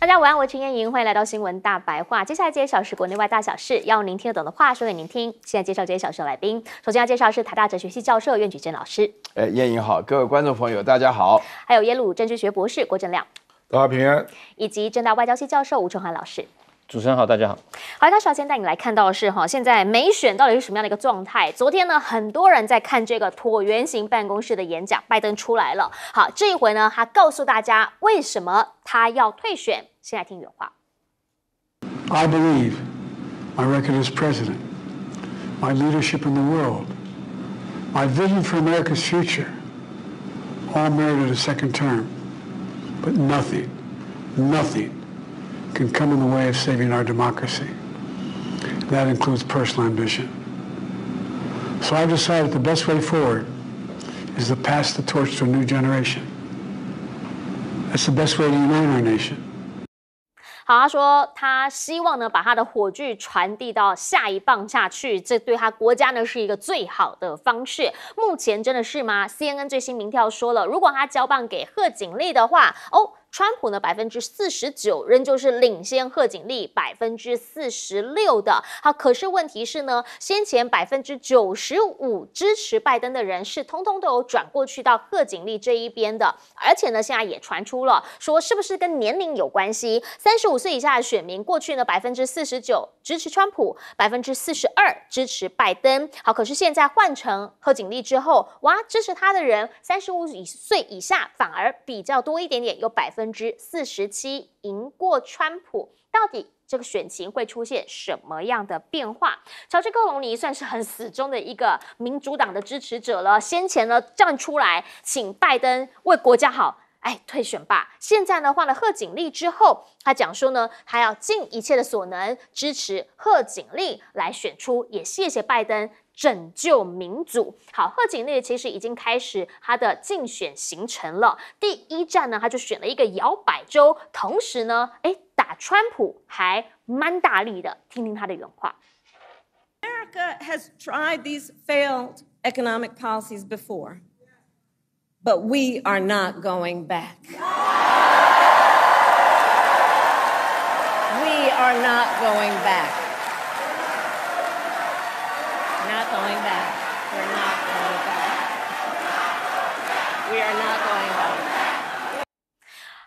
大家晚安，好，我是陈燕莹，欢迎来到新闻大白话。接下来介绍是国内外大小事，要您听得懂的话说给您听。现在介绍这些小事的来宾，首先要介绍是台大哲学系教授苑举正老师。哎，燕莹好，各位观众朋友大家好。还有耶鲁政治学博士郭正亮，大家平安。以及政大外交系教授吴春华老师。主持人好，大家好。好，那首先带你来看到的是哈，现在美选到底是什么样的一个状态？昨天呢，很多人在看这个椭圆形办公室的演讲，拜登出来了。好，这一回呢，他告诉大家为什么他要退选。现在听原话：I believe my record as president, my leadership in the world, my vision for America's future, all merit a second term, but nothing, nothing. can come in the way of saving our democracy. That includes personal ambition. So I've decided the best way forward is to pass the torch to a new generation. That's the best way to unite our nation. 好，他说他希望呢把他的火炬传递到下一棒下去，这对他国家呢是一个最好的方式。目前真的是吗？CNN 最新民调说了，如果他交棒给贺锦丽的话，哦。川普呢百分之四十九仍旧是领先贺锦丽百分之四十六的。好，可是问题是呢，先前百分之九十五支持拜登的人是通通都有转过去到贺锦丽这一边的，而且呢，现在也传出了说是不是跟年龄有关系？三十五岁以下的选民过去呢百分之四十九支持川普，百分之四十二支持拜登。好，可是现在换成贺锦丽之后，哇，支持他的人三十五以岁以下反而比较多一点点，有百分。分之四十七赢过川普，到底这个选情会出现什么样的变化？乔治·克隆尼算是很死忠的一个民主党的支持者了，先前呢站出来请拜登为国家好，哎，退选吧。现在呢换了贺锦丽之后，他讲说呢他要尽一切的所能支持贺锦丽来选出，也谢谢拜登。拯救民主，好，贺锦丽其实已经开始她的竞选行程了。第一站呢，她就选了一个摇摆州，同时呢，哎，打川普还蛮大力的。听听她的原话：America has tried these failed economic policies before, but we are not going back. We are not going back.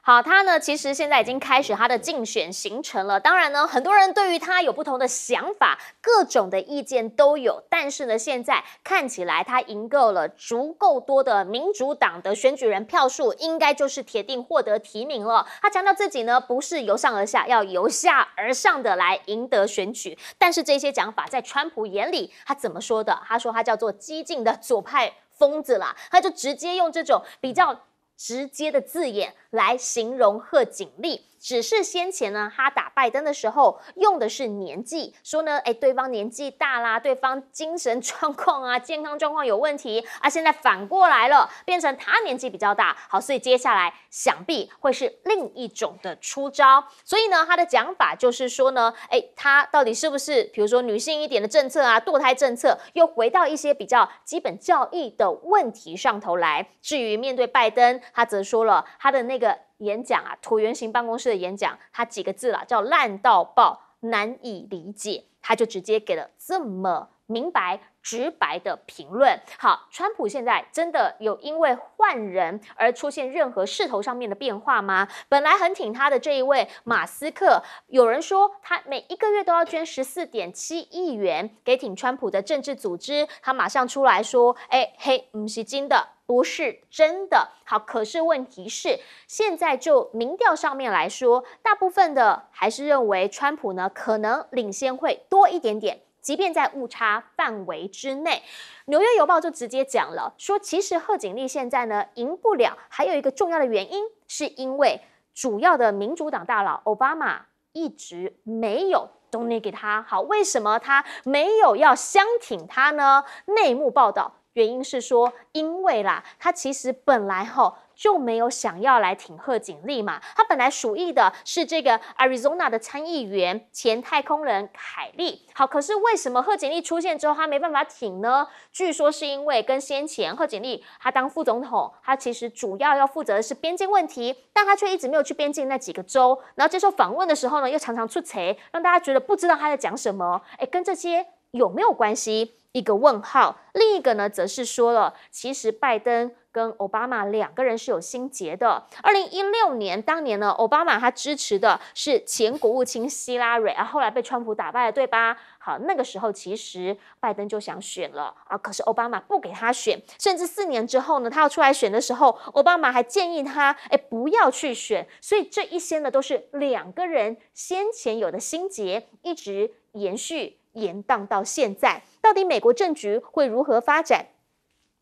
好，他呢，其实现在已经开始他的竞选行程了。当然呢，很多人对于他有不同的想法，各种的意见都有。但是呢，现在看起来他赢够了足够多的民主党的选举人票数，应该就是铁定获得提名了。他强调自己呢不是由上而下，要由下而上的来赢得选举。但是这些讲法在川普眼里，他怎么说的？他说他叫做激进的左派疯子啦，他就直接用这种比较。直接的字眼来形容贺锦丽。只是先前呢，他打拜登的时候用的是年纪，说呢，哎，对方年纪大啦，对方精神 状况啊、健康状况有问题啊。现在反过来了，变成他年纪比较大。好，所以接下来想必会是另一种的出招。所以呢，他的讲法就是说呢，哎，他到底是不是，比如说女性一点的政策啊，堕胎政策，又回到一些比较基本教义的问题上头来。至于面对拜登，他则说了他的那个。演讲啊，椭圆形办公室的演讲，他几个字了，叫烂到爆，难以理解，他就直接给了这么明白直白的评论。好，川普现在真的有因为换人而出现任何势头上面的变化吗？本来很挺他的这一位马斯克，有人说他每一个月都要捐十四点七亿元给挺川普的政治组织，他马上出来说，哎嘿，唔是金的。不是真的好，可是问题是，现在就民调上面来说，大部分的还是认为川普呢可能领先会多一点点，即便在误差范围之内。纽约邮报就直接讲了，说其实贺锦丽现在呢赢不了，还有一个重要的原因，是因为主要的民主党大佬奥巴马一直没有 don't need 给他好，为什么他没有要相挺他呢？内幕报道。原因是说，因为啦，他其实本来哈就没有想要来挺贺锦丽嘛。他本来属意的是这个 Arizona 的参议员前太空人凯利。好，可是为什么贺锦丽出现之后，他没办法挺呢？据说是因为跟先前贺锦丽他当副总统，他其实主要要负责的是边境问题，但他却一直没有去边境那几个州。然后接受访问的时候呢，又常常出错，让大家觉得不知道他在讲什么。哎，跟这些有没有关系？一个问号，另一个呢，则是说了，其实拜登跟奥巴马两个人是有心结的。二零一六年当年呢，奥巴马他支持的是前国务卿希拉蕊啊，后来被川普打败了，对吧？好，那个时候其实拜登就想选了啊，可是奥巴马不给他选，甚至四年之后呢，他要出来选的时候，奥巴马还建议他哎不要去选。所以这一些呢，都是两个人先前有的心结，一直延续延宕到现在。到底美国政局会如何发展？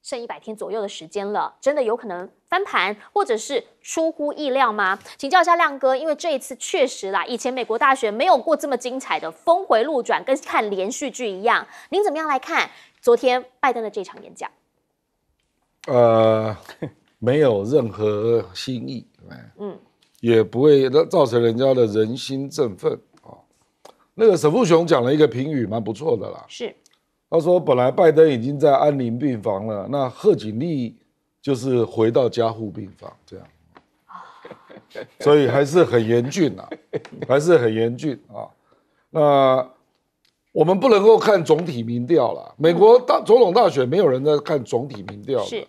剩一百天左右的时间了，真的有可能翻盘，或者是出乎意料吗？请教一下亮哥，因为这一次确实啦，以前美国大选没有过这么精彩的峰回路转，跟看连续剧一样。您怎么样来看昨天拜登的这场演讲？呃，没有任何新意，嗯，也不会造成人家的人心振奋啊。那个沈富雄讲了一个评语，蛮不错的啦，是。他说：“本来拜登已经在安宁病房了，那贺锦丽就是回到加护病房，这样，所以还是很严峻啊，还是很严峻啊。那我们不能够看总体民调了，美国大总统大选没有人在看总体民调，是。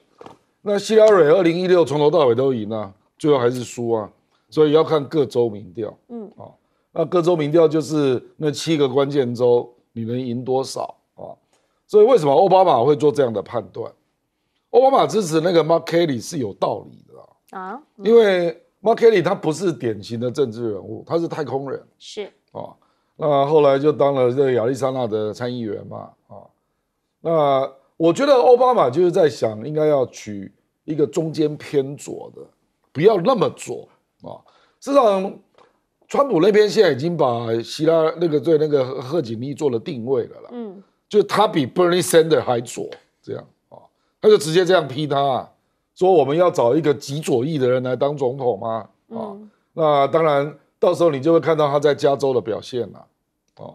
那希拉蕊二零一六从头到尾都赢啊，最后还是输啊，所以要看各州民调。嗯，啊，那各州民调就是那七个关键州，你能赢多少？”所以为什么奥巴马会做这样的判断？奥巴马支持那个 Mark Kelly 是有道理的啊，因为 Mark Kelly 他不是典型的政治人物，他是太空人，是啊，那后来就当了这亚利桑那的参议员嘛啊，那我觉得奥巴马就是在想，应该要取一个中间偏左的，不要那么左啊。实际上，川普那边现在已经把希拉那个对那个贺锦丽做了定位了了，嗯。就他比 Bernie Sanders 还左，这样啊，他就直接这样批他，说我们要找一个极左翼的人来当总统吗？啊，那当然，到时候你就会看到他在加州的表现了，啊，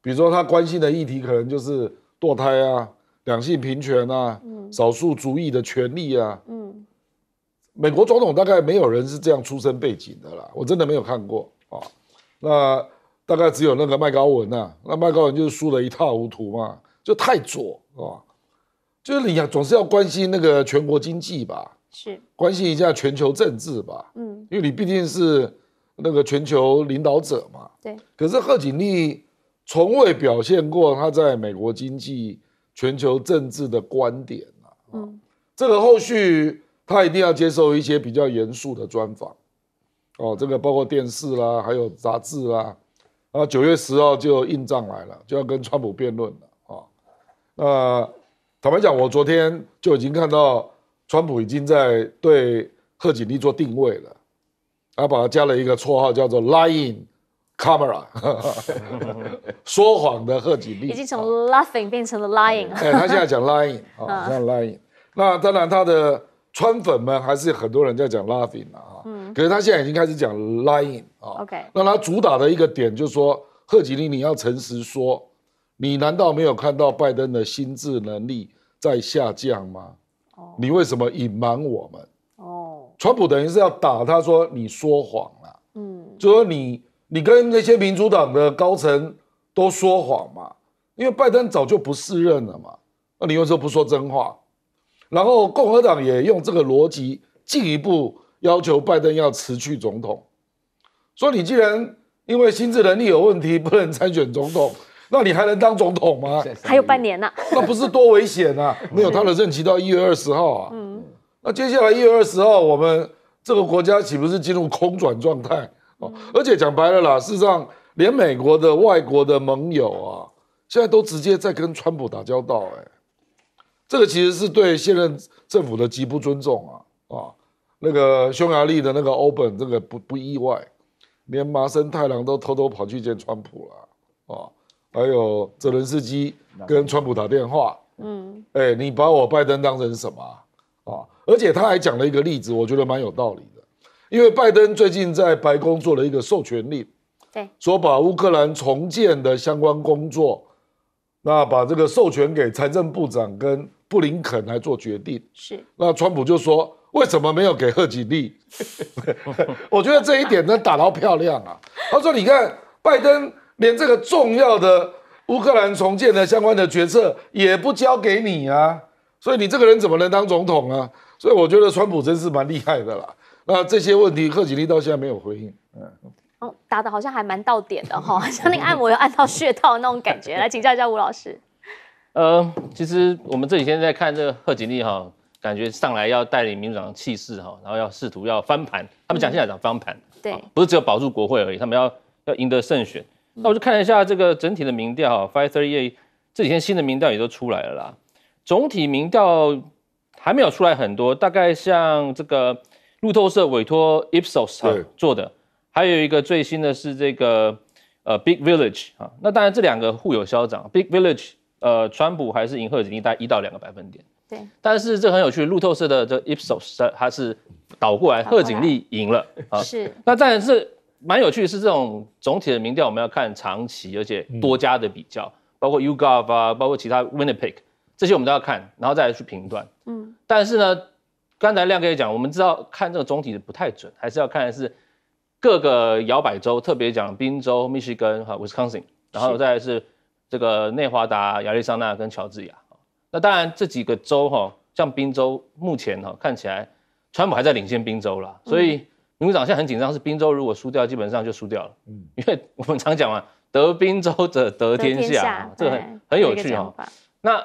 比如说他关心的议题可能就是堕胎啊、两性平权啊、少数族裔的权利啊，嗯，美国总统大概没有人是这样出身背景的啦，我真的没有看过啊，那。大概只有那个麦高文呐，那麦高文就是输的一塌糊涂嘛，就太左啊，就是你呀，总是要关心那个全国经济吧，是关心一下全球政治吧，嗯，因为你毕竟是那个全球领导者嘛，对。可是贺锦丽从未表现过他在美国经济、全球政治的观点啊嗯，这个后续他一定要接受一些比较严肃的专访，哦，这个包括电视啦，还有杂志啦。啊，九月十号就硬仗来了，就要跟川普辩论了啊！那坦白讲，我昨天就已经看到川普已经在对贺锦丽做定位了，他把他加了一个绰号，叫做 “lying camera”，说谎的贺锦丽。已经从 laughing 变成了 lying。哎，他现在讲 lying 啊，讲 lying。那当然，他的川粉们还是很多人在讲 laughing 了啊。可是他现在已经开始讲 lying 啊，OK，那他主打的一个点就是说，贺吉丽，你要诚实说，你难道没有看到拜登的心智能力在下降吗？哦，你为什么隐瞒我们？哦，川普等于是要打他，说你说谎了，嗯，就说你你跟那些民主党的高层都说谎嘛，因为拜登早就不适任了嘛，那你为什么不说真话？然后共和党也用这个逻辑进一步。要求拜登要辞去总统，说你既然因为心智能力有问题 不能参选总统，那你还能当总统吗？还有半年呢，那不是多危险啊？没有他的任期到一月二十号啊。嗯，那接下来一月二十号，我们这个国家岂不是进入空转状态而且讲白了啦，事实上，连美国的外国的盟友啊，现在都直接在跟川普打交道，哎，这个其实是对现任政府的极不尊重啊啊。那个匈牙利的那个欧本，这个不不意外，连麻生太郎都偷偷跑去见川普了啊！还有泽伦斯基跟川普打电话，嗯，哎，你把我拜登当成什么啊？而且他还讲了一个例子，我觉得蛮有道理的，因为拜登最近在白宫做了一个授权令，对，说把乌克兰重建的相关工作，那把这个授权给财政部长跟布林肯来做决定，是，那川普就说。为什么没有给贺锦丽？我觉得这一点能打到漂亮啊！他说：“你看，拜登连这个重要的乌克兰重建的相关的决策也不交给你啊，所以你这个人怎么能当总统啊？”所以我觉得川普真是蛮厉害的啦。那这些问题，贺锦丽到现在没有回应。嗯，打的好像还蛮到点的哈，像那个按摩有按到穴道那种感觉。来请教一下吴老师。呃，其实我们这几天在看这个贺锦丽哈。感觉上来要带领民主党气势哈，然后要试图要翻盘，他们讲现在讲翻盘，对，不是只有保住国会而已，他们要要赢得胜选。那我就看一下这个整体的民调，FiveThirtyEight 这几天新的民调也都出来了啦，总体民调还没有出来很多，大概像这个路透社委托 Ipsos 做的，还有一个最新的是这个呃 Big Village 啊，那当然这两个互有消长，Big Village 呃川普还是赢赫者领大概一到两个百分点。对，但是这很有趣，路透社的这 Ipsos 它是倒过来，贺锦丽赢了啊。是，那但是蛮有趣，的是这种总体的民调，我们要看长期，而且多家的比较，包括 u g o v 啊，包括其他 Winnipeg 这些我们都要看，然后再来去评断。嗯，但是呢，刚才亮哥也讲，我们知道看这个总体的不太准，还是要看的是各个摇摆州，特别讲宾州、密西根和 Wisconsin，然后再是这个内华达、亚利桑那跟乔治亚。那当然，这几个州哈，像宾州，目前哈看起来，川普还在领先宾州了，所以民主党现在很紧张。是宾州如果输掉，基本上就输掉了。嗯，因为我们常讲嘛，得宾州者得天下，这很很有趣哈。那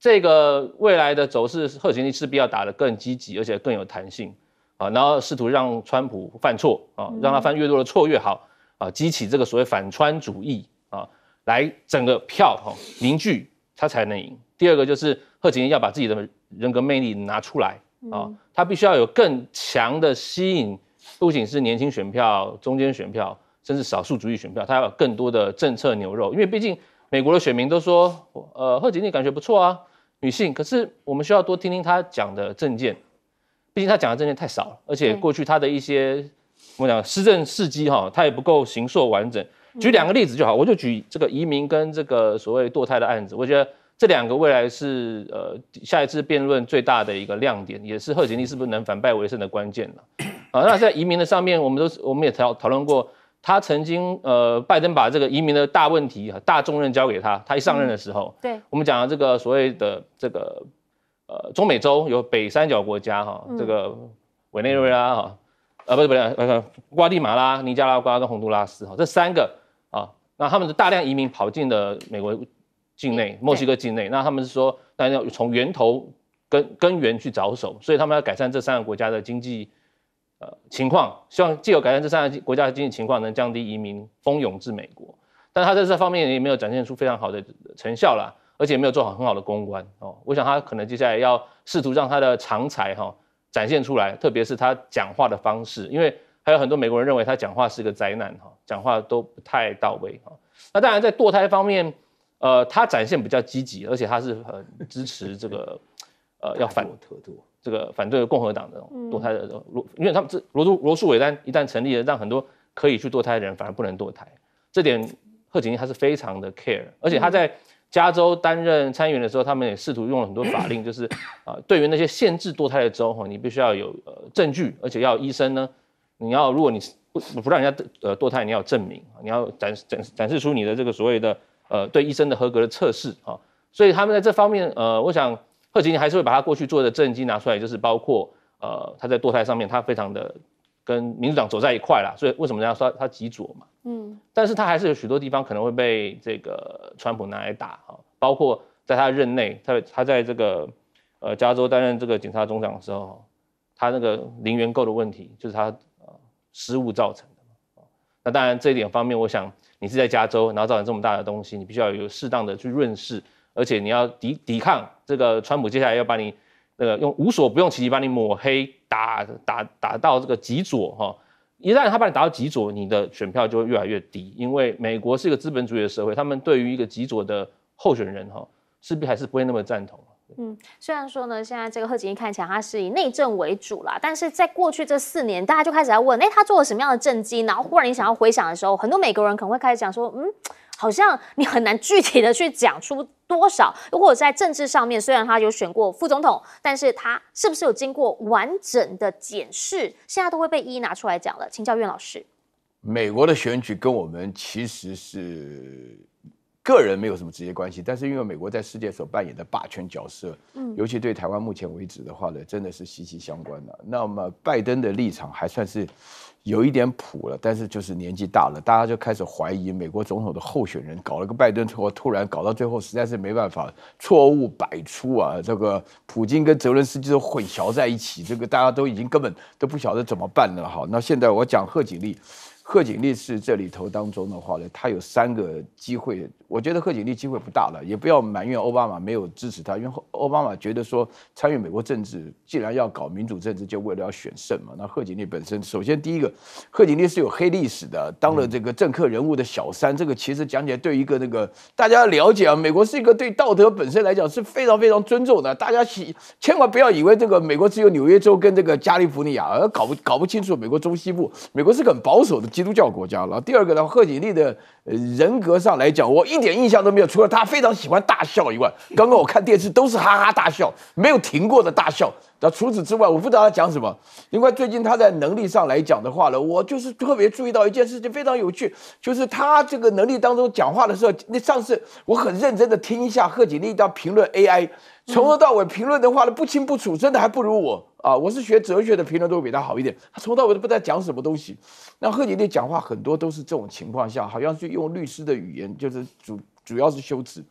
这个未来的走势，贺贤立势必要打得更积极，而且更有弹性啊，然后试图让川普犯错啊，让他犯越多的错越好啊，激起这个所谓反川主义啊，来整个票哈凝聚，他才能赢。第二个就是贺锦丽要把自己的人格魅力拿出来啊，她必须要有更强的吸引，不仅是年轻选票、中间选票，甚至少数主义选票，她要有更多的政策牛肉。因为毕竟美国的选民都说，呃，贺锦丽感觉不错啊，女性。可是我们需要多听听她讲的政见，毕竟他讲的政件太少了，而且过去他的一些我么讲施政事迹哈，她也不够形硕完整。举两个例子就好，我就举这个移民跟这个所谓堕胎的案子，我觉得。这两个未来是呃下一次辩论最大的一个亮点，也是贺锦丽是不是能反败为胜的关键了。啊，那在移民的上面，我们都是我们也讨讨论过，他曾经呃拜登把这个移民的大问题大重任交给他，他一上任的时候，对我们讲这个所谓的这个呃中美洲有北三角国家哈，这个委内瑞拉哈，啊不是不是瓜地马拉、尼加拉瓜跟洪都拉斯哈，这三个啊，那他们的大量移民跑进了美国。境内，墨西哥境内，那他们是说，然要从源头根根源去着手，所以他们要改善这三个国家的经济呃情况，希望既有改善这三个国家的经济情况，能降低移民蜂拥至美国。但他在这方面也没有展现出非常好的成效啦，而且没有做好很好的公关哦。我想他可能接下来要试图让他的长才哈展现出来，特别是他讲话的方式，因为还有很多美国人认为他讲话是个灾难哈，讲话都不太到位哈。那当然在堕胎方面。呃，他展现比较积极，而且他是很支持这个，呃，要反这个反对共和党的堕胎的罗，因为他们这罗杜罗素韦丹一旦成立了，让很多可以去堕胎的人反而不能堕胎，这点贺锦丽他是非常的 care。而且他在加州担任参议员的时候，他们也试图用了很多法令，就是啊，对于那些限制堕胎的州哈，你必须要有呃证据，而且要有医生呢，你要如果你不不让人家呃堕胎，你要证明，你要展展展示出你的这个所谓的。呃，对医生的合格的测试啊，所以他们在这方面，呃，我想贺锦丽还是会把他过去做的政绩拿出来，就是包括呃，他在堕胎上面，他非常的跟民主党走在一块啦，所以为什么人家说他极左嘛，嗯，但是他还是有许多地方可能会被这个川普拿来打啊，包括在他任内，他他在这个呃加州担任这个警察总长的时候，他那个零元购的问题，就是他失误造成。那当然，这一点方面，我想你是在加州，然后造成这么大的东西，你必须要有适当的去润饰，而且你要抵抵抗这个川普接下来要把你，那呃，用无所不用其极把你抹黑，打打打到这个极左哈。一旦他把你打到极左，你的选票就会越来越低，因为美国是一个资本主义的社会，他们对于一个极左的候选人哈，势必还是不会那么赞同。嗯，虽然说呢，现在这个贺锦丽看起来他是以内政为主啦，但是在过去这四年，大家就开始在问，哎，他做了什么样的政绩？然后忽然你想要回想的时候，很多美国人可能会开始讲说，嗯，好像你很难具体的去讲出多少。如果在政治上面，虽然他有选过副总统，但是他是不是有经过完整的检视？现在都会被一一拿出来讲了。请教苑老师，美国的选举跟我们其实是。个人没有什么直接关系，但是因为美国在世界所扮演的霸权角色，嗯，尤其对台湾目前为止的话呢，真的是息息相关的。那么拜登的立场还算是有一点谱了，但是就是年纪大了，大家就开始怀疑美国总统的候选人搞了个拜登，之后，突然搞到最后实在是没办法，错误百出啊！这个普京跟泽伦斯基都混淆在一起，这个大家都已经根本都不晓得怎么办了。好，那现在我讲贺锦丽。贺锦丽是这里头当中的话呢，她有三个机会。我觉得贺锦丽机会不大了，也不要埋怨奥巴马没有支持她，因为奥巴马觉得说参与美国政治，既然要搞民主政治，就为了要选胜嘛。那贺锦丽本身，首先第一个，贺锦丽是有黑历史的，当了这个政客人物的小三，这个其实讲起来对一个那个大家了解啊，美国是一个对道德本身来讲是非常非常尊重的，大家喜千万不要以为这个美国只有纽约州跟这个加利福尼亚，而搞不搞不清楚美国中西部，美国是很保守的。基督教国家了。第二个呢，贺锦丽的人格上来讲，我一点印象都没有，除了他非常喜欢大笑以外，刚刚我看电视都是哈哈大笑，没有停过的大笑。那除此之外，我不知道他讲什么。因为最近他在能力上来讲的话呢，我就是特别注意到一件事情，非常有趣，就是他这个能力当中讲话的时候，那上次我很认真的听一下贺锦丽当评论 AI。从头到尾评论的话都不清不楚，真的还不如我啊！我是学哲学的，评论都比他好一点。他从头到尾都不知道讲什么东西。那贺锦丽讲话很多都是这种情况下，好像是用律师的语言，就是主主要是修辞。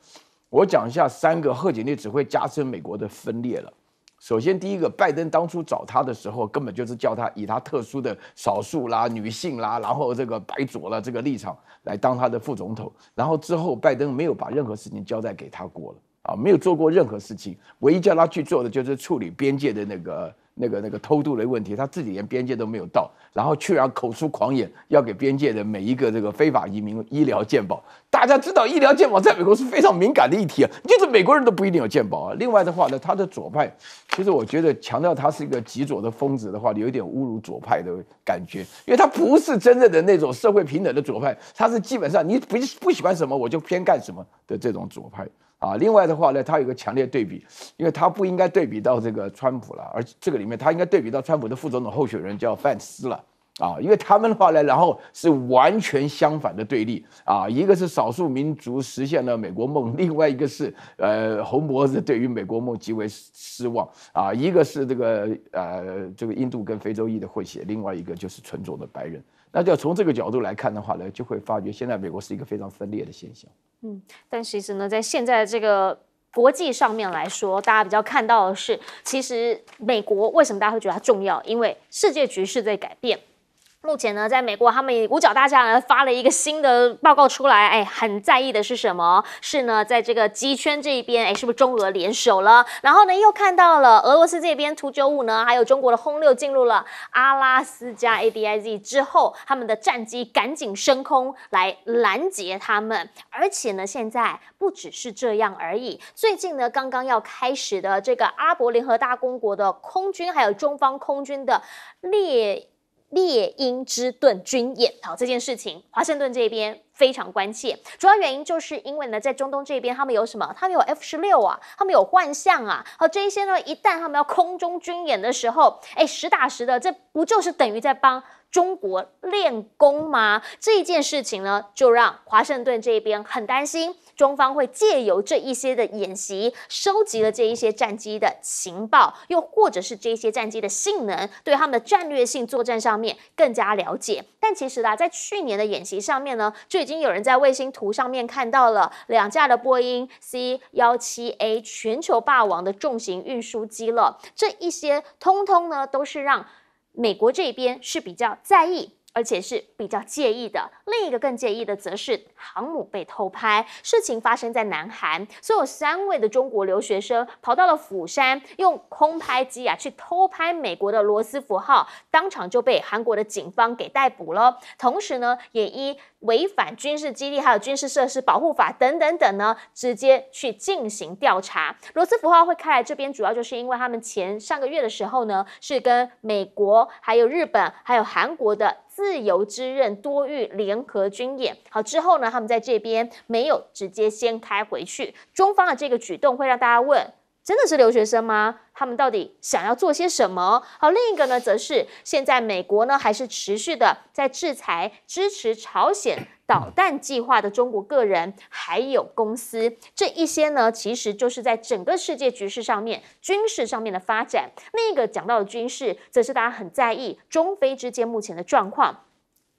我讲一下三个贺锦丽只会加深美国的分裂了。首先，第一个，拜登当初找他的时候，根本就是叫他以他特殊的少数啦、女性啦，然后这个白左了这个立场来当他的副总统。然后之后，拜登没有把任何事情交代给他过了。啊，没有做过任何事情，唯一叫他去做的就是处理边界的那个、那个、那个偷渡的问题。他自己连边界都没有到，然后居然口出狂言，要给边界的每一个这个非法移民医疗健保。大家知道，医疗健保在美国是非常敏感的议题，就是美国人都不一定有健保啊。另外的话呢，他的左派，其实我觉得强调他是一个极左的疯子的话，有点侮辱左派的感觉，因为他不是真正的那种社会平等的左派，他是基本上你不不喜欢什么，我就偏干什么的这种左派。啊，另外的话呢，他有个强烈对比，因为他不应该对比到这个川普了，而这个里面他应该对比到川普的副总统候选人叫范斯了，啊，因为他们的话呢，然后是完全相反的对立，啊，一个是少数民族实现了美国梦，另外一个是呃红脖子对于美国梦极为失望，啊，一个是这个呃这个印度跟非洲裔的混血，另外一个就是纯种的白人。那要从这个角度来看的话呢，就会发觉现在美国是一个非常分裂的现象。嗯，但其实呢，在现在这个国际上面来说，大家比较看到的是，其实美国为什么大家会觉得它重要？因为世界局势在改变。目前呢，在美国，他们五角大厦呢发了一个新的报告出来，哎，很在意的是什么？是呢，在这个机圈这一边，哎，是不是中俄联手了？然后呢，又看到了俄罗斯这边图九五呢，还有中国的轰六进入了阿拉斯加 ADIZ 之后，他们的战机赶紧升空来拦截他们。而且呢，现在不只是这样而已，最近呢，刚刚要开始的这个阿伯联合大公国的空军，还有中方空军的列。猎鹰之盾军演，好这件事情，华盛顿这边非常关切。主要原因就是因为呢，在中东这边他们有什么？他们有 F 十六啊，他们有幻象啊，好这一些呢，一旦他们要空中军演的时候，哎，实打实的，这不就是等于在帮中国练功吗？这一件事情呢，就让华盛顿这边很担心。中方会借由这一些的演习，收集了这一些战机的情报，又或者是这一些战机的性能，对他们的战略性作战上面更加了解。但其实啦，在去年的演习上面呢，就已经有人在卫星图上面看到了两架的波音 C 幺七 A 全球霸王的重型运输机了。这一些通通呢，都是让美国这边是比较在意。而且是比较介意的，另一个更介意的则是航母被偷拍。事情发生在南韩，所有三位的中国留学生跑到了釜山，用空拍机啊去偷拍美国的罗斯福号，当场就被韩国的警方给逮捕了。同时呢，也因。违反军事基地还有军事设施保护法等等等呢，直接去进行调查。罗斯福号会开来这边，主要就是因为他们前上个月的时候呢，是跟美国、还有日本、还有韩国的自由之刃多域联合军演。好之后呢，他们在这边没有直接先开回去，中方的这个举动会让大家问。真的是留学生吗？他们到底想要做些什么？好，另一个呢，则是现在美国呢，还是持续的在制裁支持朝鲜导弹计划的中国个人还有公司这一些呢？其实就是在整个世界局势上面、军事上面的发展。另一个讲到的军事，则是大家很在意中非之间目前的状况。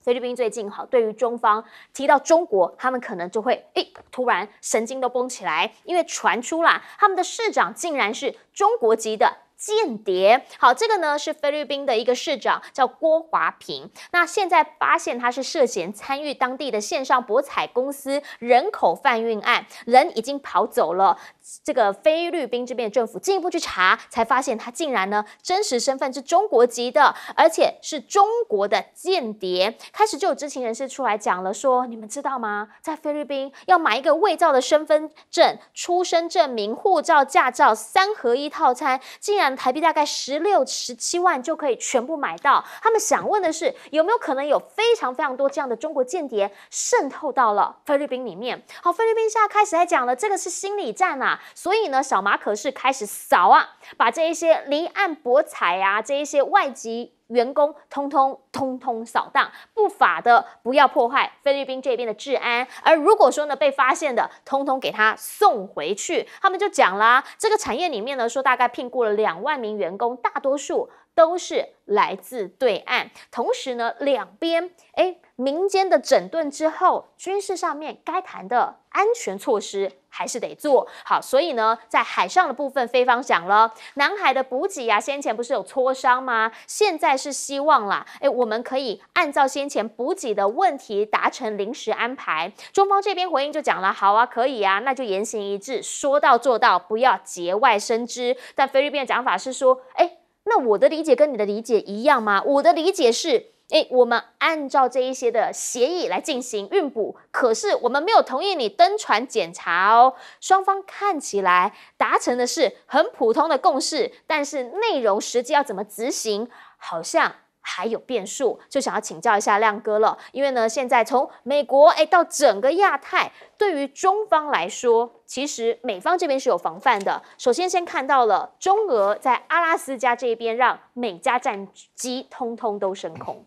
菲律宾最近哈，对于中方提到中国，他们可能就会哎，突然神经都绷起来，因为传出啦，他们的市长竟然是中国籍的间谍。好，这个呢是菲律宾的一个市长叫郭华平，那现在发现他是涉嫌参与当地的线上博彩公司人口贩运案，人已经跑走了。这个菲律宾这边政府进一步去查，才发现他竟然呢真实身份是中国籍的，而且是中国的间谍。开始就有知情人士出来讲了，说你们知道吗？在菲律宾要买一个伪造的身份证、出生证明、护照、驾照三合一套餐，竟然台币大概十六、十七万就可以全部买到。他们想问的是，有没有可能有非常非常多这样的中国间谍渗透到了菲律宾里面？好，菲律宾现在开始在讲了，这个是心理战啊。所以呢，小马可是开始扫啊，把这一些离岸博彩啊，这一些外籍员工通通通通扫荡，不法的不要破坏菲律宾这边的治安，而如果说呢被发现的，通通给他送回去。他们就讲啦，这个产业里面呢，说大概聘雇了两万名员工，大多数都是来自对岸，同时呢，两边哎民间的整顿之后，军事上面该谈的。安全措施还是得做好，所以呢，在海上的部分，菲方讲了南海的补给啊，先前不是有磋商吗？现在是希望了，哎，我们可以按照先前补给的问题达成临时安排。中方这边回应就讲了，好啊，可以啊，那就言行一致，说到做到，不要节外生枝。但菲律宾的讲法是说，哎，那我的理解跟你的理解一样吗？我的理解是。哎，我们按照这一些的协议来进行运补，可是我们没有同意你登船检查哦。双方看起来达成的是很普通的共识，但是内容实际要怎么执行，好像。还有变数，就想要请教一下亮哥了。因为呢，现在从美国哎到整个亚太，对于中方来说，其实美方这边是有防范的。首先，先看到了中俄在阿拉斯加这边让美加战机通通都升空。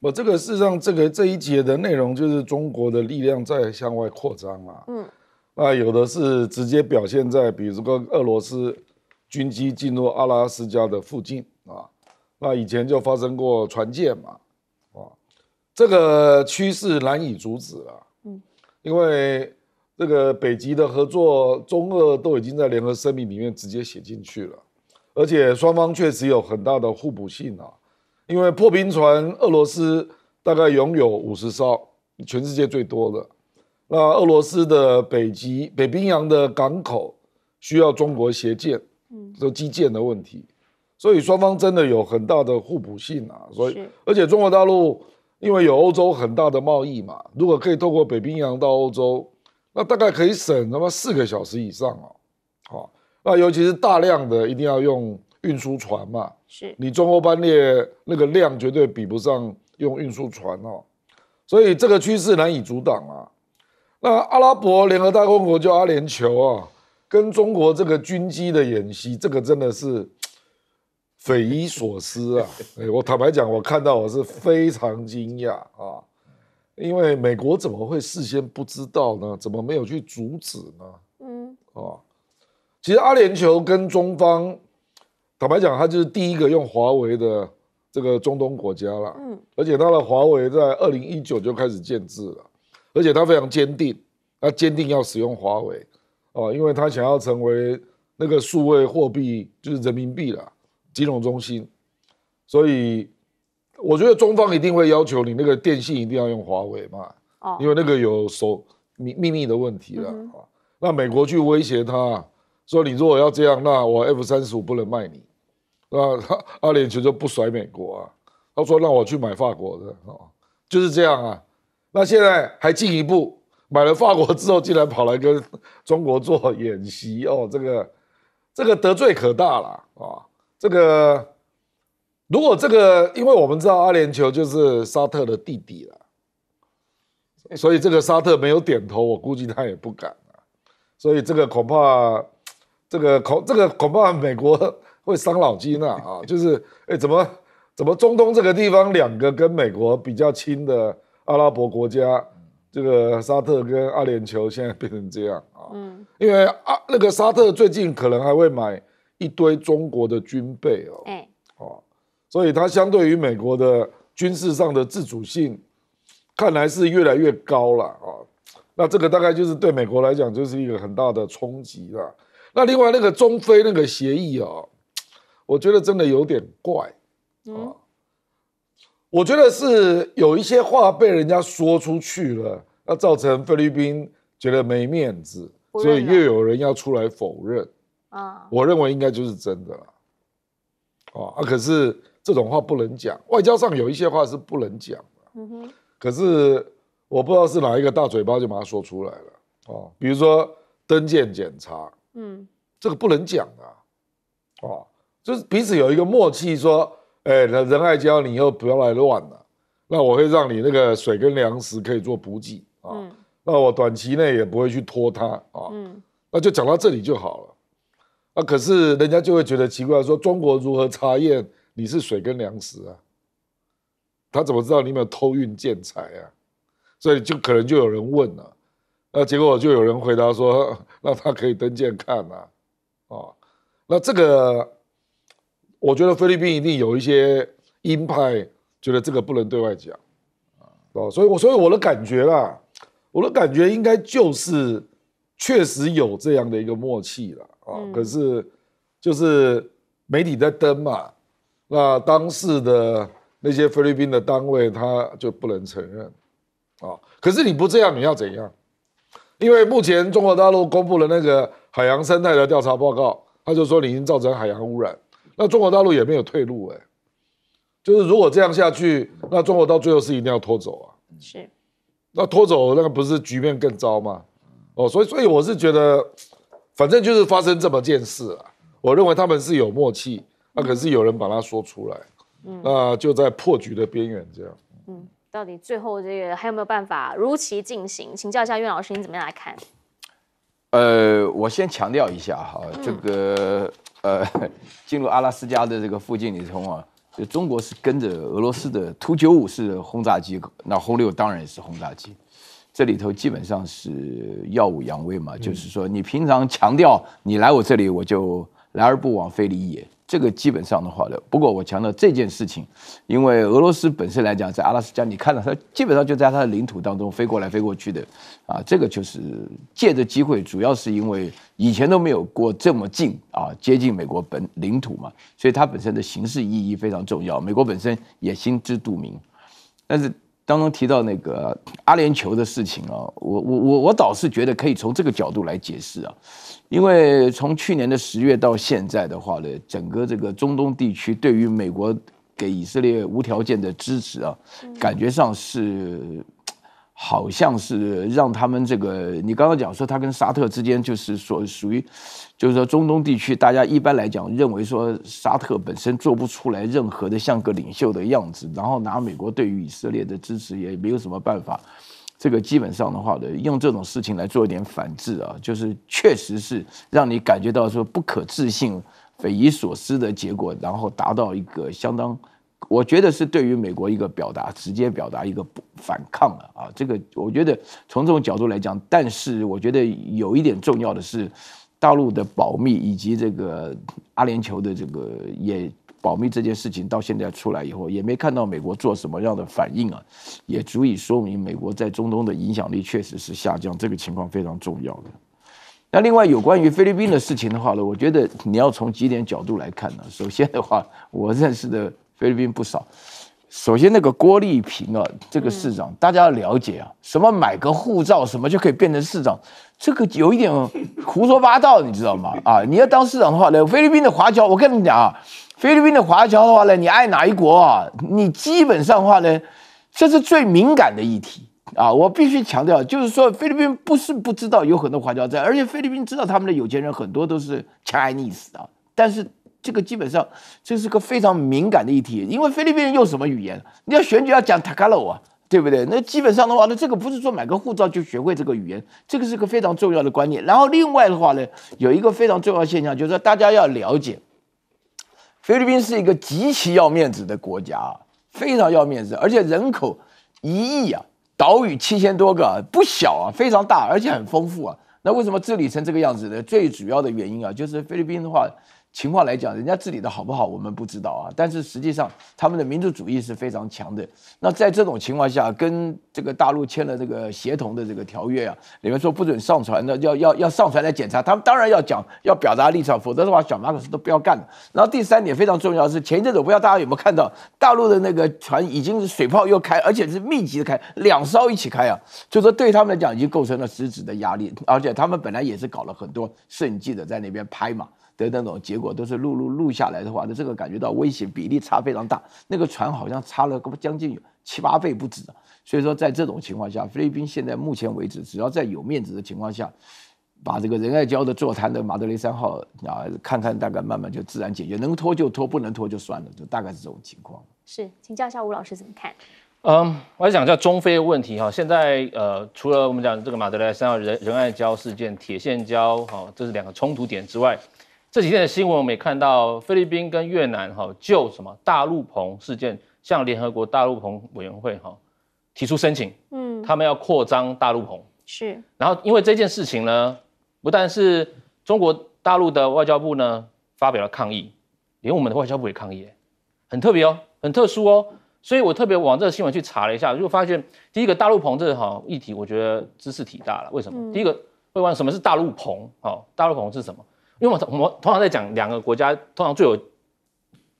我这个事实上，这个这一节的内容就是中国的力量在向外扩张了。嗯，那有的是直接表现在，比如个俄罗斯军机进入阿拉斯加的附近啊。那以前就发生过船舰嘛，啊，这个趋势难以阻止了。嗯，因为这个北极的合作，中俄都已经在联合声明里面直接写进去了，而且双方确实有很大的互补性啊。因为破冰船，俄罗斯大概拥有五十艘，全世界最多的。那俄罗斯的北极、北冰洋的港口需要中国协建，嗯，就基建的问题。所以双方真的有很大的互补性啊，所以而且中国大陆因为有欧洲很大的贸易嘛，如果可以透过北冰洋到欧洲，那大概可以省那么四个小时以上哦。好，那尤其是大量的一定要用运输船嘛，是中欧班列那个量绝对比不上用运输船哦，所以这个趋势难以阻挡啊。那阿拉伯联合大公国叫阿联酋啊，跟中国这个军机的演习，这个真的是。匪夷所思啊！哎，我坦白讲，我看到我是非常惊讶啊，因为美国怎么会事先不知道呢？怎么没有去阻止呢？嗯啊，其实阿联酋跟中方，坦白讲，他就是第一个用华为的这个中东国家了。嗯，而且他的华为在二零一九就开始建制了，而且他非常坚定，他坚定要使用华为哦，因为他想要成为那个数位货币，就是人民币了。金融中心，所以我觉得中方一定会要求你那个电信一定要用华为嘛，哦，因为那个有守秘秘密的问题了，那美国去威胁他，说你如果要这样，那我 F 三十五不能卖你，那他阿联酋就不甩美国啊，他说让我去买法国的，哦，就是这样啊。那现在还进一步买了法国之后，竟然跑来跟中国做演习哦，这个这个得罪可大了啊！这个，如果这个，因为我们知道阿联酋就是沙特的弟弟了，所以这个沙特没有点头，我估计他也不敢啊。所以这个恐怕，这个恐这个恐怕美国会伤脑筋呐啊！就是，哎，怎么怎么中东这个地方，两个跟美国比较亲的阿拉伯国家，这个沙特跟阿联酋现在变成这样啊？嗯，因为啊，那个沙特最近可能还会买。一堆中国的军备哦，哦，所以它相对于美国的军事上的自主性，看来是越来越高了啊。那这个大概就是对美国来讲就是一个很大的冲击了。那另外那个中非那个协议啊，我觉得真的有点怪啊。我觉得是有一些话被人家说出去了，那造成菲律宾觉得没面子，所以又有人要出来否认。啊，我认为应该就是真的了，啊啊！可是这种话不能讲，外交上有一些话是不能讲的。嗯哼。可是我不知道是哪一个大嘴巴就把它说出来了，哦，比如说登舰检查，嗯，这个不能讲啊，哦，就是彼此有一个默契，说，哎，仁爱礁，你又不要来乱了，那我会让你那个水跟粮食可以做补给啊，那我短期内也不会去拖他啊，那就讲到这里就好了。啊，可是人家就会觉得奇怪，说中国如何查验你是水跟粮食啊？他怎么知道你有没有偷运建材啊？所以就可能就有人问了，那结果就有人回答说，那他可以登舰看啊，啊，那这个我觉得菲律宾一定有一些鹰派，觉得这个不能对外讲啊，所以，我所以我的感觉啦，我的感觉应该就是确实有这样的一个默契了。啊，可是就是媒体在登嘛，那当事的那些菲律宾的单位他就不能承认，啊，可是你不这样你要怎样？因为目前中国大陆公布了那个海洋生态的调查报告，他就说你已经造成海洋污染，那中国大陆也没有退路哎，就是如果这样下去，那中国到最后是一定要拖走啊，是，那拖走那个不是局面更糟吗？哦，所以所以我是觉得。反正就是发生这么件事啊，我认为他们是有默契，那可是有人把它说出来，嗯，那就在破局的边缘这样，嗯，到底最后这个还有没有办法如期进行？请教一下岳老师，你怎么样来看？呃，我先强调一下哈，这个呃，进入阿拉斯加的这个附近里头啊，就中国是跟着俄罗斯的图九五式轰炸机，那轰六当然也是轰炸机。这里头基本上是耀武扬威嘛，就是说你平常强调你来我这里，我就来而不往非礼也。这个基本上的话呢，不过我强调这件事情，因为俄罗斯本身来讲，在阿拉斯加你看到它基本上就在它的领土当中飞过来飞过去的，啊，这个就是借着机会，主要是因为以前都没有过这么近啊，接近美国本领土嘛，所以它本身的形式意义非常重要，美国本身也心知肚明，但是。当中提到那个阿联酋的事情啊，我我我我倒是觉得可以从这个角度来解释啊，因为从去年的十月到现在的话呢，整个这个中东地区对于美国给以色列无条件的支持啊，感觉上是好像是让他们这个，你刚刚讲说他跟沙特之间就是所属于。就是说，中东地区大家一般来讲认为说，沙特本身做不出来任何的像个领袖的样子，然后拿美国对于以色列的支持也没有什么办法。这个基本上的话呢，用这种事情来做一点反制啊，就是确实是让你感觉到说不可置信、匪夷所思的结果，然后达到一个相当，我觉得是对于美国一个表达，直接表达一个反抗了啊。这个我觉得从这种角度来讲，但是我觉得有一点重要的是。大陆的保密以及这个阿联酋的这个也保密这件事情，到现在出来以后，也没看到美国做什么样的反应啊，也足以说明美国在中东的影响力确实是下降，这个情况非常重要的。那另外有关于菲律宾的事情的话呢，我觉得你要从几点角度来看呢？首先的话，我认识的菲律宾不少。首先，那个郭丽萍啊，这个市长，大家要了解啊，什么买个护照什么就可以变成市长，这个有一点胡说八道，你知道吗？啊，你要当市长的话呢，菲律宾的华侨，我跟你讲啊，菲律宾的华侨的话呢，你爱哪一国啊？你基本上话呢，这是最敏感的议题啊，我必须强调，就是说菲律宾不是不知道有很多华侨在，而且菲律宾知道他们的有钱人很多都是 Chinese 的，但是。这个基本上，这是个非常敏感的议题，因为菲律宾用什么语言？你要选举要讲 Tagalog 啊，对不对？那基本上的话，那这个不是说买个护照就学会这个语言，这个是个非常重要的观念。然后另外的话呢，有一个非常重要的现象，就是大家要了解，菲律宾是一个极其要面子的国家非常要面子，而且人口一亿啊，岛屿七千多个，不小啊，非常大，而且很丰富啊。那为什么治理成这个样子呢？最主要的原因啊，就是菲律宾的话。情况来讲，人家治理的好不好，我们不知道啊。但是实际上，他们的民族主义是非常强的。那在这种情况下，跟这个大陆签了这个协同的这个条约啊，里面说不准上传的，要要要上传来检查，他们当然要讲，要表达立场，否则的话，小马克思都不要干了。然后第三点非常重要是，前一阵子我不知道大家有没有看到，大陆的那个船已经是水泡又开，而且是密集的开，两艘一起开啊，就说对他们来讲已经构成了实质的压力，而且他们本来也是搞了很多摄影记者在那边拍嘛。的那种结果都是录录录下来的话，那这个感觉到危险比例差非常大，那个船好像差了将近有七八倍不止。所以说，在这种情况下，菲律宾现在目前为止，只要在有面子的情况下，把这个仁爱礁的座谈的马德雷三号啊，看看大概慢慢就自然解决，能拖就拖，不能拖就算了，就大概是这种情况。是，请教一下吴老师怎么看？嗯，我讲一下中非问题哈。现在呃，除了我们讲这个马德雷三号仁仁爱礁事件、铁线礁哈，这是两个冲突点之外。这几天的新闻，我们也看到菲律宾跟越南哈就什么大陆棚事件向联合国大陆棚委员会哈提出申请，嗯，他们要扩张大陆棚是。然后因为这件事情呢，不但是中国大陆的外交部呢发表了抗议，连我们的外交部也抗议，很特别哦，很特殊哦。所以我特别往这个新闻去查了一下，就发现第一个大陆棚这哈议题，我觉得知识体大了。为什么？第一个会问什么是大陆棚？哦，大陆棚是什么？因为，我我们通常在讲两个国家，通常最有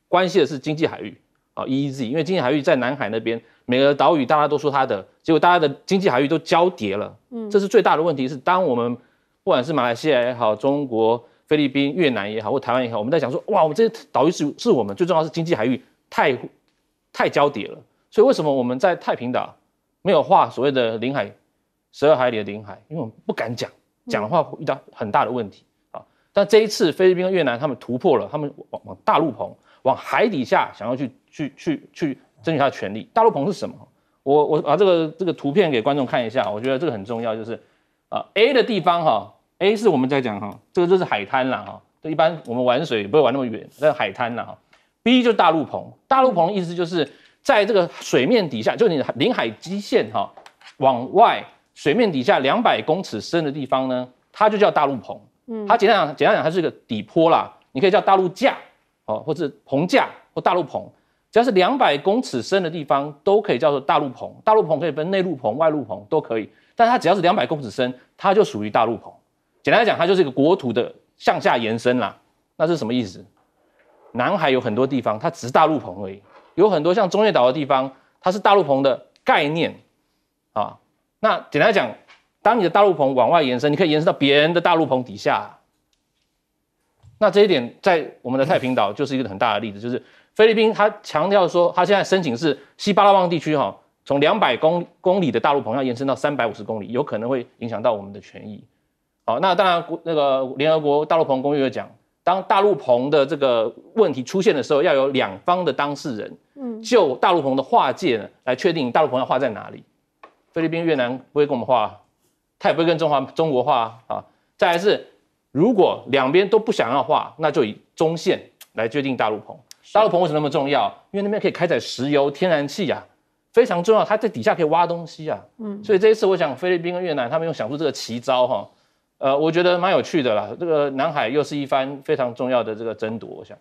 关系的是经济海域啊，EEZ。因为经济海域在南海那边，每个岛屿大家都说它的，结果大家的经济海域都交叠了。嗯，这是最大的问题。是当我们不管是马来西亚也好，中国、菲律宾、越南也好，或台湾也好，我们在讲说，哇，我们这些岛屿是是我们最重要，是经济海域太太交叠了。所以为什么我们在太平岛没有画所谓的领海十二海里的领海？因为我们不敢讲，讲的话遇到很大的问题。那这一次，菲律宾和越南他们突破了，他们往往大陆棚，往海底下想要去去去去争取他的权利。大陆棚是什么？我我把这个这个图片给观众看一下，我觉得这个很重要，就是啊 A 的地方哈，A 是我们在讲哈，这个就是海滩啦哈，这一般我们玩水不会玩那么远，在是海滩啦哈。B 就是大陆棚，大陆棚意思就是在这个水面底下，就你领海基线哈，往外水面底下两百公尺深的地方呢，它就叫大陆棚。它简单讲，简单讲，它是一个底坡啦，你可以叫大陆架，哦，或者棚架或大陆棚，只要是两百公尺深的地方，都可以叫做大陆棚。大陆棚可以分内陆棚、外陆棚都可以，但它只要是两百公尺深，它就属于大陆棚。简单来讲，它就是一个国土的向下延伸啦。那是什么意思？南海有很多地方，它只是大陆棚而已。有很多像中越岛的地方，它是大陆棚的概念啊。那简单来讲。当你的大陆棚往外延伸，你可以延伸到别人的大陆棚底下。那这一点在我们的太平岛就是一个很大的例子，就是菲律宾他强调说，他现在申请是西巴拉望地区哈，从两百公公里的大陆棚要延伸到三百五十公里，有可能会影响到我们的权益。好，那当然那个联合国大陆棚公约讲，当大陆棚的这个问题出现的时候，要有两方的当事人，嗯，就大陆棚的划界来确定大陆棚要划在哪里。菲律宾、越南不会跟我们划。他也不会跟中华中国化啊，再来是如果两边都不想要划，那就以中线来决定大陆棚。大陆棚为什么那么重要？因为那边可以开采石油、天然气啊，非常重要。它在底下可以挖东西啊，嗯。所以这一次，我想菲律宾跟越南他们又想出这个奇招哈，呃，我觉得蛮有趣的啦。这个南海又是一番非常重要的这个争夺，我想。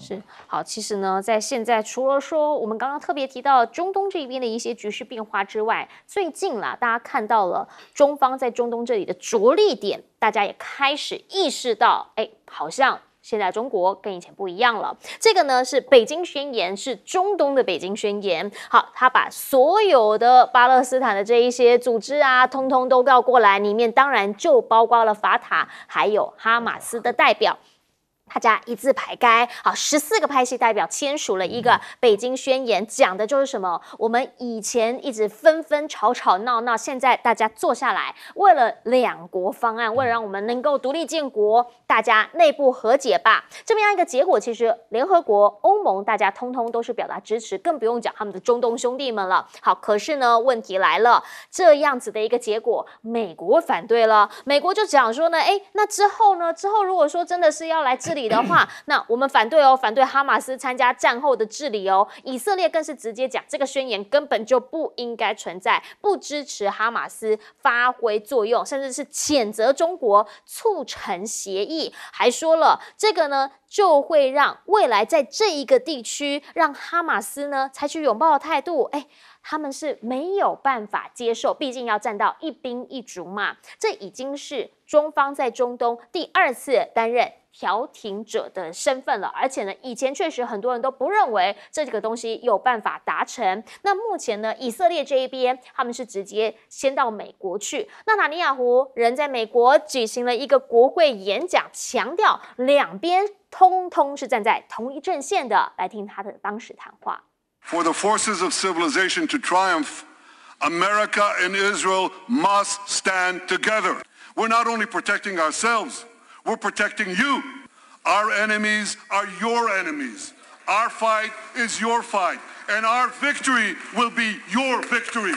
是好，其实呢，在现在除了说我们刚刚特别提到中东这边的一些局势变化之外，最近啦，大家看到了中方在中东这里的着力点，大家也开始意识到，哎，好像现在中国跟以前不一样了。这个呢是北京宣言，是中东的北京宣言。好，他把所有的巴勒斯坦的这一些组织啊，通通都叫过来，里面当然就包括了法塔，还有哈马斯的代表。大家一字排开，好，十四个派系代表签署了一个北京宣言，讲的就是什么？我们以前一直纷纷吵吵闹闹，现在大家坐下来，为了两国方案，为了让我们能够独立建国，大家内部和解吧。这么样一个结果，其实联合国、欧盟大家通通都是表达支持，更不用讲他们的中东兄弟们了。好，可是呢，问题来了，这样子的一个结果，美国反对了，美国就讲说呢，哎，那之后呢？之后如果说真的是要来治理。理的话，那我们反对哦，反对哈马斯参加战后的治理哦。以色列更是直接讲，这个宣言根本就不应该存在，不支持哈马斯发挥作用，甚至是谴责中国促成协议，还说了这个呢，就会让未来在这一个地区让哈马斯呢采取拥抱的态度。哎，他们是没有办法接受，毕竟要站到一兵一卒嘛。这已经是中方在中东第二次担任。调停者的身份了，而且呢，以前确实很多人都不认为这个东西有办法达成。那目前呢，以色列这一边他们是直接先到美国去，纳塔尼亚胡人在美国举行了一个国会演讲，强调两边通通是站在同一阵线的。来听他的当时谈话。For the forces of civilization to triumph, America and Israel must stand together. We're not only protecting ourselves. We're protecting you. Our enemies are your enemies. Our fight is your fight. And our victory will be your victory.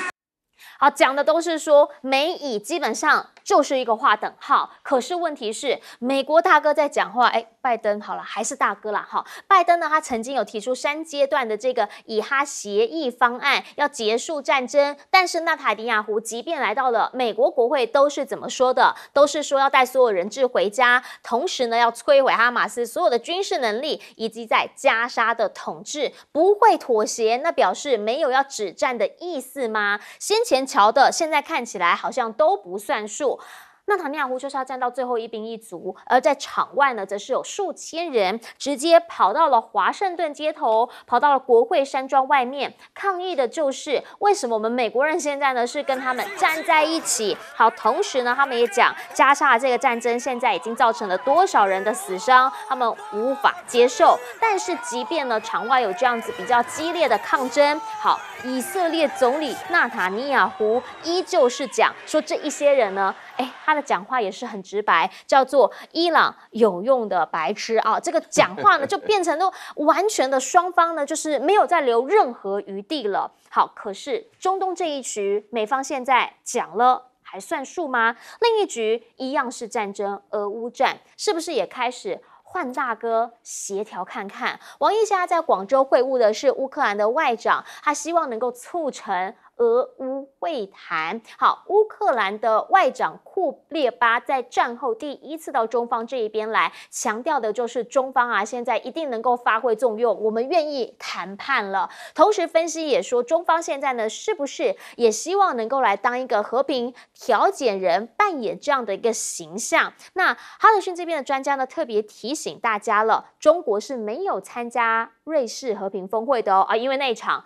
好讲的都是说美以基本上就是一个划等号，可是问题是美国大哥在讲话，哎，拜登好了还是大哥啦。哈。拜登呢，他曾经有提出三阶段的这个以哈协议方案，要结束战争。但是纳塔迪亚胡即便来到了美国国会，都是怎么说的？都是说要带所有人质回家，同时呢要摧毁哈马斯所有的军事能力以及在加沙的统治，不会妥协。那表示没有要止战的意思吗？先前。桥的，现在看起来好像都不算数。纳塔尼亚胡就是要站到最后一兵一卒，而在场外呢，则是有数千人直接跑到了华盛顿街头，跑到了国会山庄外面抗议的，就是为什么我们美国人现在呢是跟他们站在一起。好，同时呢，他们也讲加沙这个战争现在已经造成了多少人的死伤，他们无法接受。但是，即便呢场外有这样子比较激烈的抗争，好，以色列总理纳塔尼亚胡依旧是讲说这一些人呢。哎，他的讲话也是很直白，叫做“伊朗有用的白痴”啊！这个讲话呢，就变成了完全的双方呢，就是没有再留任何余地了。好，可是中东这一局，美方现在讲了还算数吗？另一局一样是战争，俄乌战是不是也开始？范大哥协调看看，王毅现在在广州会晤的是乌克兰的外长，他希望能够促成俄乌会谈。好，乌克兰的外长库列巴在战后第一次到中方这一边来，强调的就是中方啊，现在一定能够发挥作用，我们愿意谈判了。同时，分析也说，中方现在呢，是不是也希望能够来当一个和平调解人，扮演这样的一个形象？那哈德逊这边的专家呢，特别提醒。请大家了，中国是没有参加瑞士和平峰会的哦啊，因为那一场，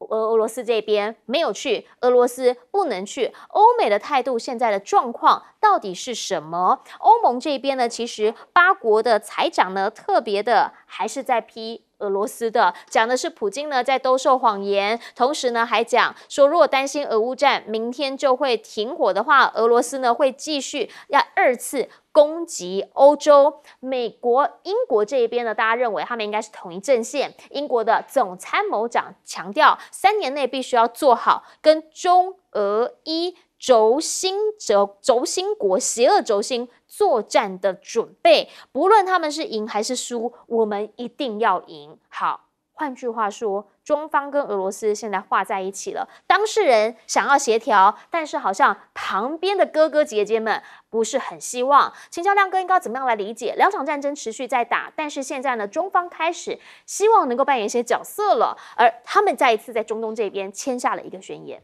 俄俄罗斯这边没有去，俄罗斯不能去。欧美的态度现在的状况到底是什么？欧盟这边呢，其实八国的财长呢，特别的还是在批俄罗斯的，讲的是普京呢在兜售谎言，同时呢还讲说，如果担心俄乌战明天就会停火的话，俄罗斯呢会继续要二次。攻击欧洲、美国、英国这一边呢？大家认为他们应该是统一阵线。英国的总参谋长强调，三年内必须要做好跟中俄伊轴心轴轴心国邪恶轴心作战的准备。不论他们是赢还是输，我们一定要赢。好。换句话说，中方跟俄罗斯现在画在一起了，当事人想要协调，但是好像旁边的哥哥姐姐们不是很希望。请教亮哥，应该怎么样来理解？两场战争持续在打，但是现在呢，中方开始希望能够扮演一些角色了，而他们再一次在中东这边签下了一个宣言。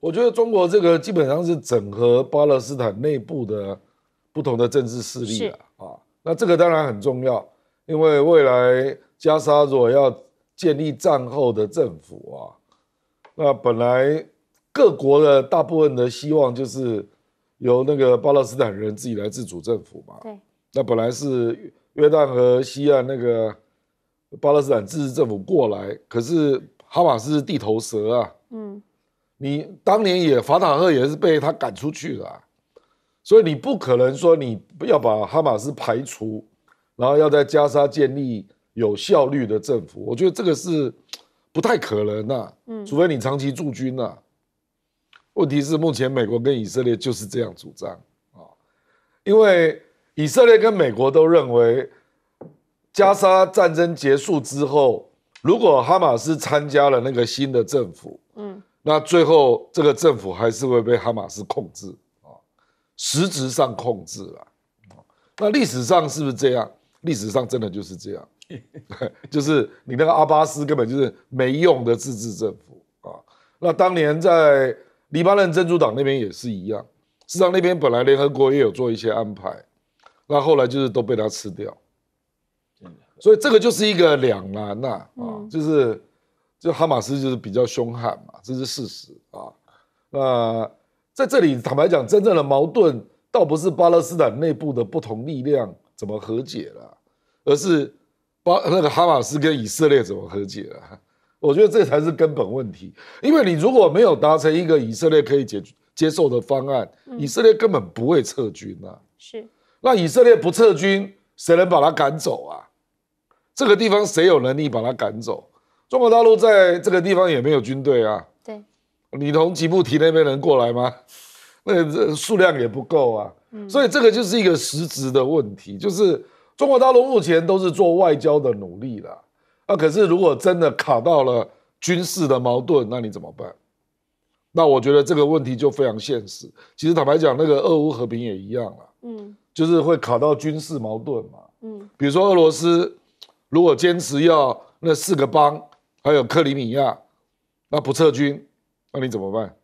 我觉得中国这个基本上是整合巴勒斯坦内部的不同的政治势力啊，那这个当然很重要，因为未来。加沙如果要建立战后的政府啊，那本来各国的大部分的希望就是由那个巴勒斯坦人自己来自主政府嘛。对。那本来是约旦和西岸那个巴勒斯坦自治政府过来，可是哈马斯是地头蛇啊。嗯。你当年也法塔赫也是被他赶出去了，所以你不可能说你要把哈马斯排除，然后要在加沙建立。有效率的政府，我觉得这个是不太可能呐。嗯，除非你长期驻军呐。问题是，目前美国跟以色列就是这样主张啊，因为以色列跟美国都认为，加沙战争结束之后，如果哈马斯参加了那个新的政府，嗯，那最后这个政府还是会被哈马斯控制啊，实质上控制了。那历史上是不是这样？历史上真的就是这样。就是你那个阿巴斯根本就是没用的自治政府啊！那当年在黎巴嫩真主党那边也是一样，事实上那边本来联合国也有做一些安排，那后来就是都被他吃掉。所以这个就是一个两难呐啊，就是就哈马斯就是比较凶悍嘛，这是事实啊。那在这里坦白讲，真正的矛盾倒不是巴勒斯坦内部的不同力量怎么和解了，而是。那个哈马斯跟以色列怎么和解啊？我觉得这才是根本问题。因为你如果没有达成一个以色列可以接接受的方案，以色列根本不会撤军啊。是。那以色列不撤军，谁能把他赶走啊？这个地方谁有能力把他赶走？中国大陆在这个地方也没有军队啊。对。你从吉布提那边能过来吗？那数量也不够啊。所以这个就是一个实质的问题，就是。中国大陆目前都是做外交的努力啦，那可是如果真的卡到了军事的矛盾，那你怎么办？那我觉得这个问题就非常现实。其实坦白讲，那个俄乌和平也一样了，嗯，就是会卡到军事矛盾嘛，嗯，比如说俄罗斯如果坚持要那四个邦还有克里米亚，那不撤军，那你怎么办？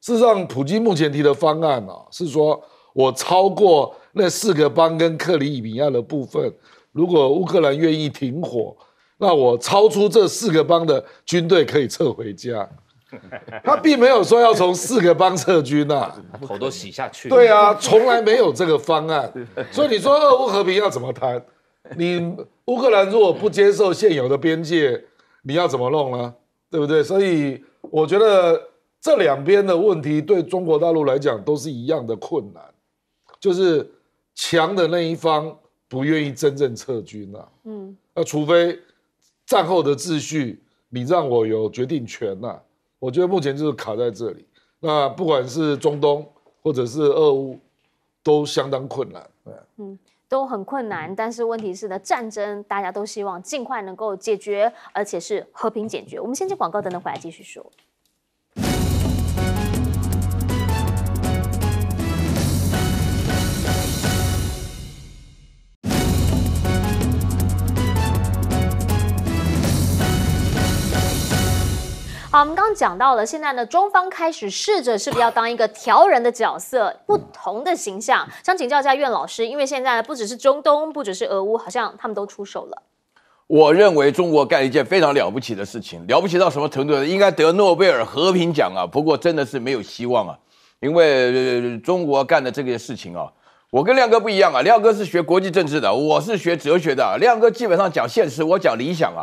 事实上，普京目前提的方案啊，是说我超过。那四个邦跟克里米亚的部分，如果乌克兰愿意停火，那我超出这四个邦的军队可以撤回家。他并没有说要从四个邦撤军呐，头都洗下去。对啊，从来没有这个方案。所以你说俄乌和平要怎么谈？你乌克兰如果不接受现有的边界，你要怎么弄呢？对不对？所以我觉得这两边的问题对中国大陆来讲都是一样的困难，就是。强的那一方不愿意真正撤军啊。嗯，那除非战后的秩序你让我有决定权呐，我觉得目前就是卡在这里。那不管是中东或者是俄乌，都相当困难，嗯，都很困难。但是问题是呢，战争大家都希望尽快能够解决，而且是和平解决。我们先接广告，等等回来继续说。好，我们刚刚讲到了，现在呢，中方开始试着是不是要当一个调人的角色，不同的形象。想请教一下苑老师，因为现在不只是中东，不只是俄乌，好像他们都出手了。我认为中国干一件非常了不起的事情，了不起到什么程度呢？应该得诺贝尔和平奖啊！不过真的是没有希望啊，因为中国干的这件事情啊，我跟亮哥不一样啊。亮哥是学国际政治的，我是学哲学的。亮哥基本上讲现实，我讲理想啊。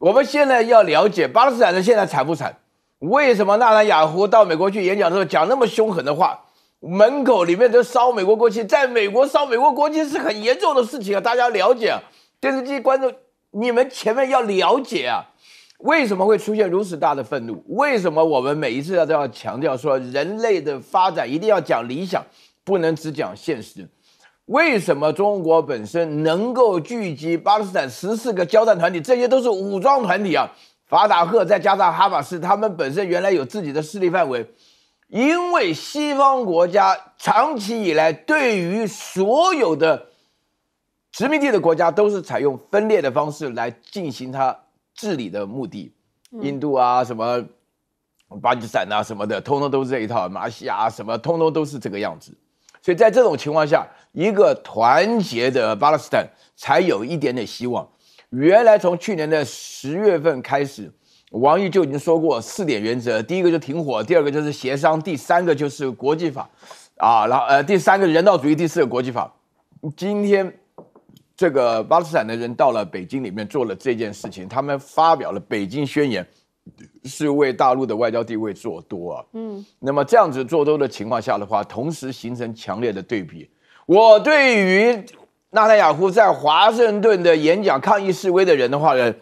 我们现在要了解巴勒斯坦人现在惨不惨？为什么纳兰雅胡到美国去演讲时候讲那么凶狠的话？门口里面都烧美国国旗，在美国烧美国国旗是很严重的事情，啊！大家了解？啊，电视机观众，你们前面要了解啊，为什么会出现如此大的愤怒？为什么我们每一次要都要强调说人类的发展一定要讲理想，不能只讲现实？为什么中国本身能够聚集巴勒斯坦十四个交战团体？这些都是武装团体啊，法塔赫再加上哈马斯，他们本身原来有自己的势力范围。因为西方国家长期以来对于所有的殖民地的国家都是采用分裂的方式来进行它治理的目的。印度啊，什么巴基斯坦啊，什么的，通通都是这一套；马来西亚什么，通通都是这个样子。所以在这种情况下，一个团结的巴勒斯坦才有一点点希望。原来从去年的十月份开始，王毅就已经说过四点原则：第一个就停火，第二个就是协商，第三个就是国际法，啊，然后呃，第三个人道主义，第四个国际法。今天这个巴勒斯坦的人到了北京里面做了这件事情，他们发表了北京宣言。是为大陆的外交地位做多啊，嗯，那么这样子做多的情况下的话，同时形成强烈的对比。我对于纳塔亚夫在华盛顿的演讲、抗议示威的人的话呢？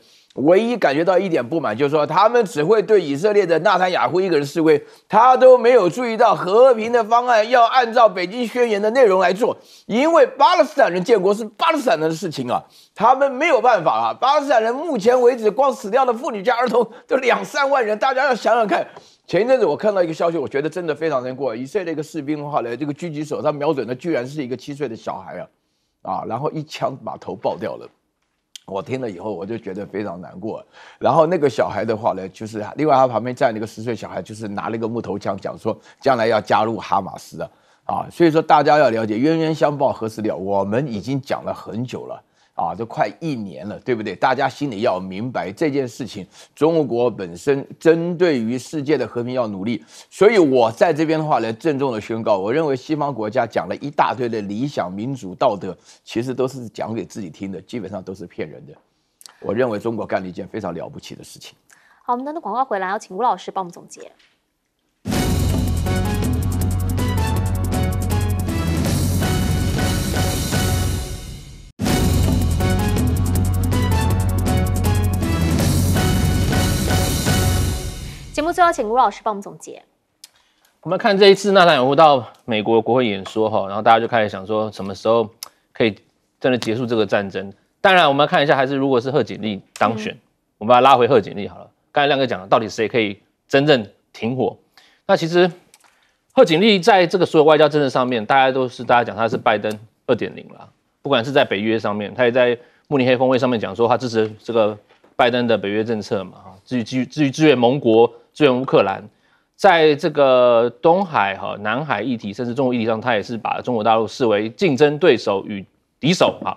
唯一感觉到一点不满，就是说他们只会对以色列的纳坦雅胡一个人示威，他都没有注意到和平的方案要按照《北京宣言》的内容来做，因为巴勒斯坦人建国是巴勒斯坦人的事情啊，他们没有办法啊。巴勒斯坦人目前为止，光死掉的妇女加儿童就两三万人，大家要想想看。前一阵子我看到一个消息，我觉得真的非常难过，以色列一个士兵的话呢，这个狙击手他瞄准的居然是一个七岁的小孩啊，啊，然后一枪把头爆掉了。我听了以后，我就觉得非常难过。然后那个小孩的话呢，就是另外他旁边站了一个十岁小孩，就是拿了一个木头枪，讲说将来要加入哈马斯的啊。所以说，大家要了解冤冤相报何时了，我们已经讲了很久了。啊，都快一年了，对不对？大家心里要明白这件事情，中国本身针对于世界的和平要努力。所以，我在这边的话来郑重的宣告，我认为西方国家讲了一大堆的理想、民主、道德，其实都是讲给自己听的，基本上都是骗人的。我认为中国干了一件非常了不起的事情。好，我们等等广告回来，要请吴老师帮我们总结。节目最后，请吴老师帮我们总结。我们看这一次纳塔尔夫到美国国会演说哈，然后大家就开始想说，什么时候可以真的结束这个战争？当然，我们看一下，还是如果是贺锦丽当选，我们他拉回贺锦丽好了。刚才亮哥讲了，到底谁可以真正停火？那其实贺锦丽在这个所有外交政策上面，大家都是大家讲他是拜登二点零啦。不管是在北约上面，他也在慕尼黑峰会上面讲说他支持这个拜登的北约政策嘛。哈，至于至于至于支援盟国。支援乌克兰，在这个东海和南海议题，甚至中国议题上，他也是把中国大陆视为竞争对手与敌手啊。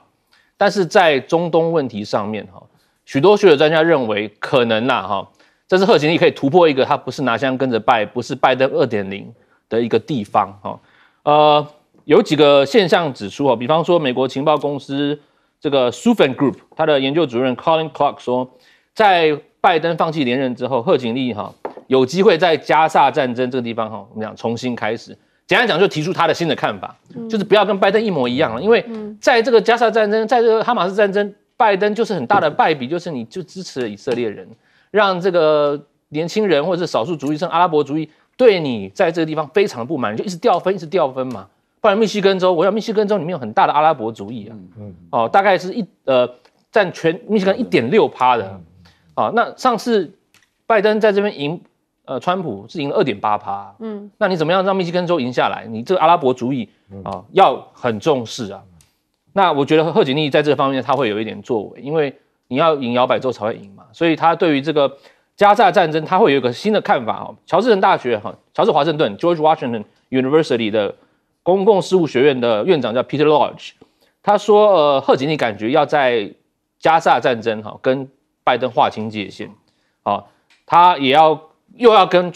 但是在中东问题上面，哈，许多学者专家认为，可能呐，哈，这是贺锦丽可以突破一个，他不是拿枪跟着拜，不是拜登二点零的一个地方，哈。呃，有几个现象指出，哈，比方说，美国情报公司这个 s u f e n Group，他的研究主任 Colin Clark 说，在拜登放弃连任之后，贺锦丽，哈。有机会在加沙战争这个地方，哈，我们讲重新开始。简单讲，就提出他的新的看法，就是不要跟拜登一模一样了。因为在这个加沙战争，在这个哈马斯战争，拜登就是很大的败笔，就是你就支持了以色列人，让这个年轻人或者少数族裔，像阿拉伯族裔，对你在这个地方非常不满，就一直掉分，一直掉分嘛。不然，密西根州，我想密西根州里面有很大的阿拉伯族裔啊，哦，大概是一呃占全密西根一点六趴的啊。那上次拜登在这边赢。呃，川普是赢了二点八趴，嗯，那你怎么样让密西根州赢下来？你这个阿拉伯主义啊，要很重视啊。那我觉得贺锦丽在这方面他会有一点作为，因为你要赢摇摆州才会赢嘛。所以他对于这个加沙战争，他会有一个新的看法哦。乔治城大学哈，乔治华盛顿 George Washington University 的公共事务学院的院长叫 Peter Lodge，他说呃，贺锦丽感觉要在加沙战争哈跟拜登划清界限，啊，他也要。又要跟。